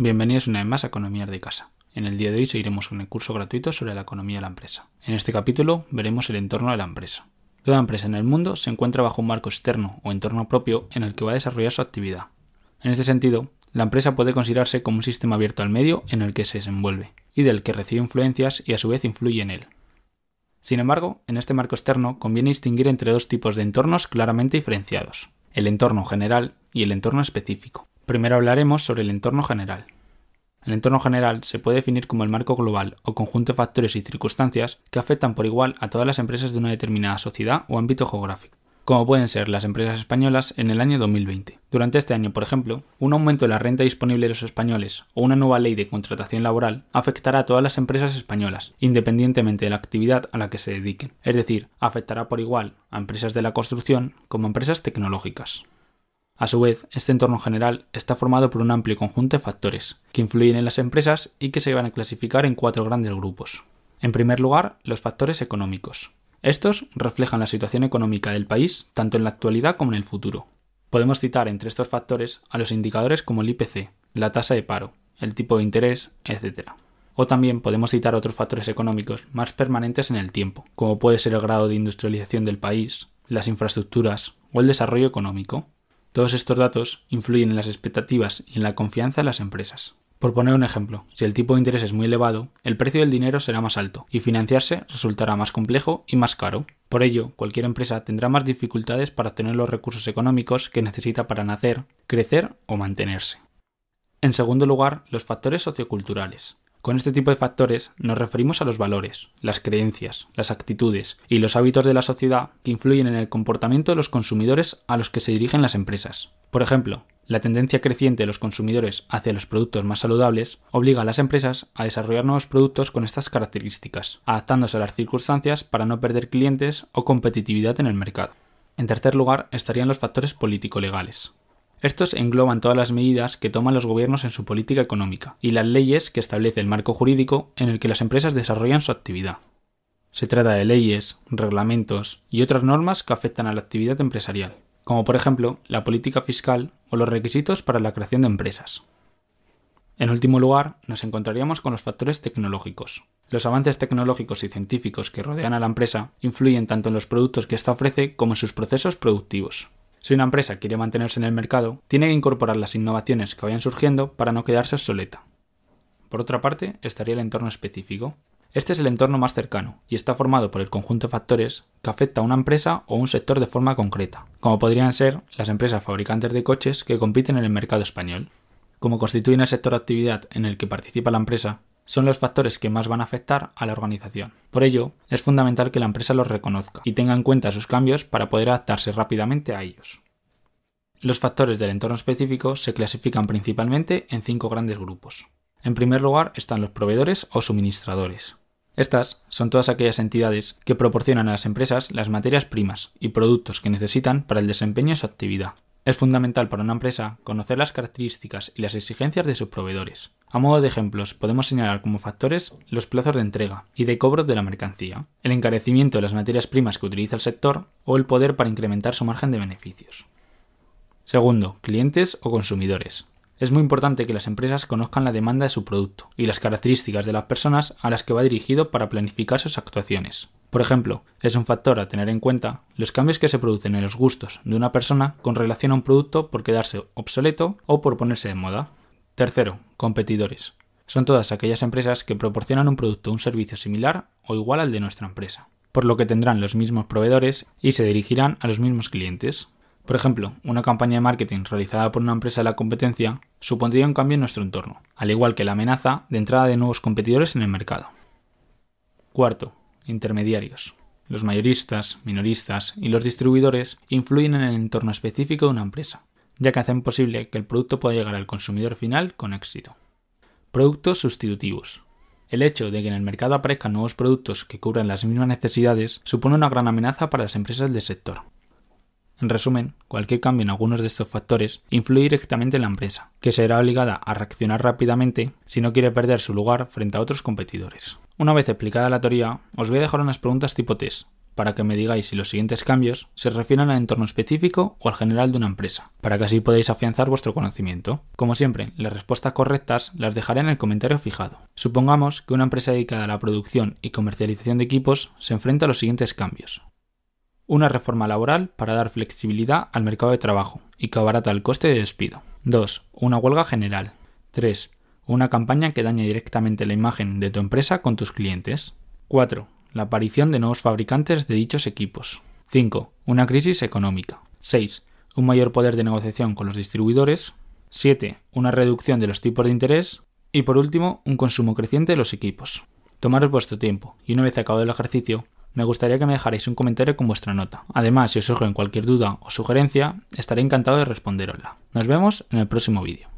Bienvenidos una vez más a Economías de Casa. En el día de hoy seguiremos con el curso gratuito sobre la economía de la empresa. En este capítulo veremos el entorno de la empresa. Toda empresa en el mundo se encuentra bajo un marco externo o entorno propio en el que va a desarrollar su actividad. En este sentido, la empresa puede considerarse como un sistema abierto al medio en el que se desenvuelve y del que recibe influencias y a su vez influye en él. Sin embargo, en este marco externo conviene distinguir entre dos tipos de entornos claramente diferenciados, el entorno general y el entorno específico primero hablaremos sobre el entorno general. El entorno general se puede definir como el marco global o conjunto de factores y circunstancias que afectan por igual a todas las empresas de una determinada sociedad o ámbito geográfico, como pueden ser las empresas españolas en el año 2020. Durante este año, por ejemplo, un aumento de la renta disponible de los españoles o una nueva ley de contratación laboral afectará a todas las empresas españolas, independientemente de la actividad a la que se dediquen, es decir, afectará por igual a empresas de la construcción como a empresas tecnológicas. A su vez, este entorno general está formado por un amplio conjunto de factores que influyen en las empresas y que se van a clasificar en cuatro grandes grupos. En primer lugar, los factores económicos. Estos reflejan la situación económica del país tanto en la actualidad como en el futuro. Podemos citar entre estos factores a los indicadores como el IPC, la tasa de paro, el tipo de interés, etc. O también podemos citar otros factores económicos más permanentes en el tiempo, como puede ser el grado de industrialización del país, las infraestructuras o el desarrollo económico. Todos estos datos influyen en las expectativas y en la confianza de las empresas. Por poner un ejemplo, si el tipo de interés es muy elevado, el precio del dinero será más alto y financiarse resultará más complejo y más caro. Por ello, cualquier empresa tendrá más dificultades para obtener los recursos económicos que necesita para nacer, crecer o mantenerse. En segundo lugar, los factores socioculturales. Con este tipo de factores nos referimos a los valores, las creencias, las actitudes y los hábitos de la sociedad que influyen en el comportamiento de los consumidores a los que se dirigen las empresas. Por ejemplo, la tendencia creciente de los consumidores hacia los productos más saludables obliga a las empresas a desarrollar nuevos productos con estas características, adaptándose a las circunstancias para no perder clientes o competitividad en el mercado. En tercer lugar estarían los factores político-legales. Estos engloban todas las medidas que toman los gobiernos en su política económica y las leyes que establece el marco jurídico en el que las empresas desarrollan su actividad. Se trata de leyes, reglamentos y otras normas que afectan a la actividad empresarial, como por ejemplo la política fiscal o los requisitos para la creación de empresas. En último lugar, nos encontraríamos con los factores tecnológicos. Los avances tecnológicos y científicos que rodean a la empresa influyen tanto en los productos que ésta ofrece como en sus procesos productivos. Si una empresa quiere mantenerse en el mercado, tiene que incorporar las innovaciones que vayan surgiendo para no quedarse obsoleta. Por otra parte, estaría el entorno específico. Este es el entorno más cercano y está formado por el conjunto de factores que afecta a una empresa o un sector de forma concreta, como podrían ser las empresas fabricantes de coches que compiten en el mercado español. Como constituyen el sector de actividad en el que participa la empresa, son los factores que más van a afectar a la organización. Por ello, es fundamental que la empresa los reconozca y tenga en cuenta sus cambios para poder adaptarse rápidamente a ellos. Los factores del entorno específico se clasifican principalmente en cinco grandes grupos. En primer lugar están los proveedores o suministradores. Estas son todas aquellas entidades que proporcionan a las empresas las materias primas y productos que necesitan para el desempeño de su actividad. Es fundamental para una empresa conocer las características y las exigencias de sus proveedores, a modo de ejemplos, podemos señalar como factores los plazos de entrega y de cobro de la mercancía, el encarecimiento de las materias primas que utiliza el sector o el poder para incrementar su margen de beneficios. Segundo, clientes o consumidores. Es muy importante que las empresas conozcan la demanda de su producto y las características de las personas a las que va dirigido para planificar sus actuaciones. Por ejemplo, es un factor a tener en cuenta los cambios que se producen en los gustos de una persona con relación a un producto por quedarse obsoleto o por ponerse de moda. Tercero, competidores. Son todas aquellas empresas que proporcionan un producto o un servicio similar o igual al de nuestra empresa, por lo que tendrán los mismos proveedores y se dirigirán a los mismos clientes. Por ejemplo, una campaña de marketing realizada por una empresa de la competencia supondría un cambio en nuestro entorno, al igual que la amenaza de entrada de nuevos competidores en el mercado. Cuarto, intermediarios. Los mayoristas, minoristas y los distribuidores influyen en el entorno específico de una empresa, ya que hacen posible que el producto pueda llegar al consumidor final con éxito. Productos sustitutivos. El hecho de que en el mercado aparezcan nuevos productos que cubran las mismas necesidades supone una gran amenaza para las empresas del sector. En resumen, cualquier cambio en algunos de estos factores influye directamente en la empresa, que será obligada a reaccionar rápidamente si no quiere perder su lugar frente a otros competidores. Una vez explicada la teoría, os voy a dejar unas preguntas tipo test, para que me digáis si los siguientes cambios se refieren al entorno específico o al general de una empresa, para que así podáis afianzar vuestro conocimiento. Como siempre, las respuestas correctas las dejaré en el comentario fijado. Supongamos que una empresa dedicada a la producción y comercialización de equipos se enfrenta a los siguientes cambios. Una reforma laboral para dar flexibilidad al mercado de trabajo y que abarata el coste de despido. 2. Una huelga general. 3. Una campaña que dañe directamente la imagen de tu empresa con tus clientes. 4 la aparición de nuevos fabricantes de dichos equipos. 5. Una crisis económica. 6. Un mayor poder de negociación con los distribuidores. 7. Una reducción de los tipos de interés. Y por último, un consumo creciente de los equipos. Tomaros vuestro tiempo y una vez acabado el ejercicio, me gustaría que me dejarais un comentario con vuestra nota. Además, si os surgen cualquier duda o sugerencia, estaré encantado de responderosla. Nos vemos en el próximo vídeo.